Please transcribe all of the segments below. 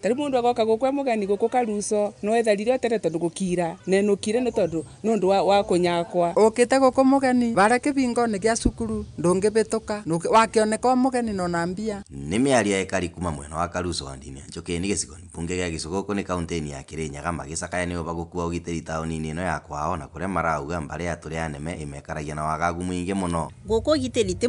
tariu mundu agoka gukwa mugeni guku karuco no etharire otene tondu gukira na enukire ni tondu ni undu wa, kunyakwa ukite guku mugeni varia kivingoni gia cukuru ndungivituka wakioneka mugeni no na ni miario ekari kuma mwena wa karuso ndini njuki ni gicigoni mbunge gia gicuguku ni kaunti-ini ya kirinyaga magicakaya ni uva gukua ugiteri tauni ni ino ya ona na kuria marauga mbari ya turi aneme imekaragia na wagagu mwingi muno guku ugiteri ti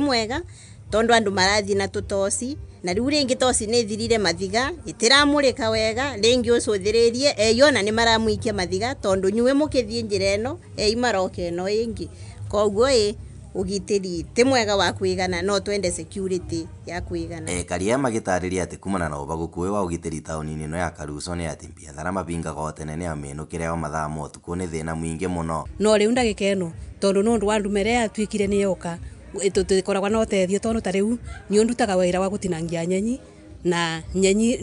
tondu andu marathi na tutosi na riu ringi tosi ni thirire mathiga itiramurika wega ringi ucuthiririe eyo na ni maramuikia mathiga tondu nyuwe mukithie njira eno ei maroka no ingi koguo i ugitiri ti mwega wa kuigana no twende security ya kuigana e, karia magitariria ati kumana na gukuwe wa ugitiri tauni-ini no ya karuso ni ati biathara mabingaga o tene ni aminukire o mathaa ma utuku ni thina mwingi muno no riu ndagikeno ino tondu ni undu wa ndumere yatuikire ni yoka twikoragwa na utethio tondu ta riu nie ndutaga wira wa gutinangia nyenyi na nyenyi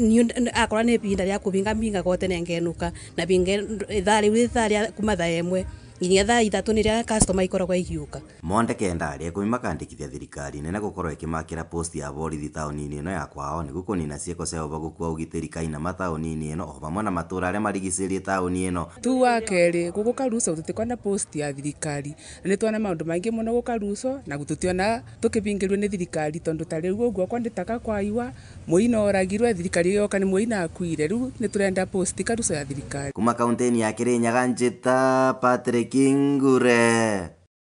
akorwa ni ibinda ria kubinga mbingaga o tene ngenuka na mbinga ithaa riu kuma thaa imwe nginya thaa ithatu nä rä a customer ikoragwo igiuka monde kendarä ekå mi makandĩkithia thirikari nene gũkorwo ĩkĩmakĩra post ya borithi taũni-inĩ ĩno ya kwao nĩguo kũnina ciĩko cia ũbagũkua ũgitĩri kaina mataũni-inĩ ĩno o hamwe na matũũra arĩa marigicĩirie taũni ĩno tu wa kerĩ gũkũ karuco na post ya thirikari na nĩ twana maũndũ maingĩ mũno gũka ruco na tũtiona tũkĩbingĩrio nĩ thirikari tondũ ta rĩu kwa kwandĩtaga kwaiwa mũina oragirwe thirikari yoka ni mũina akuire rĩu nĩ tũrenda post karuco ya thirikari kuma kaunti ya kĩrĩnyaga njĩta patrick ginggure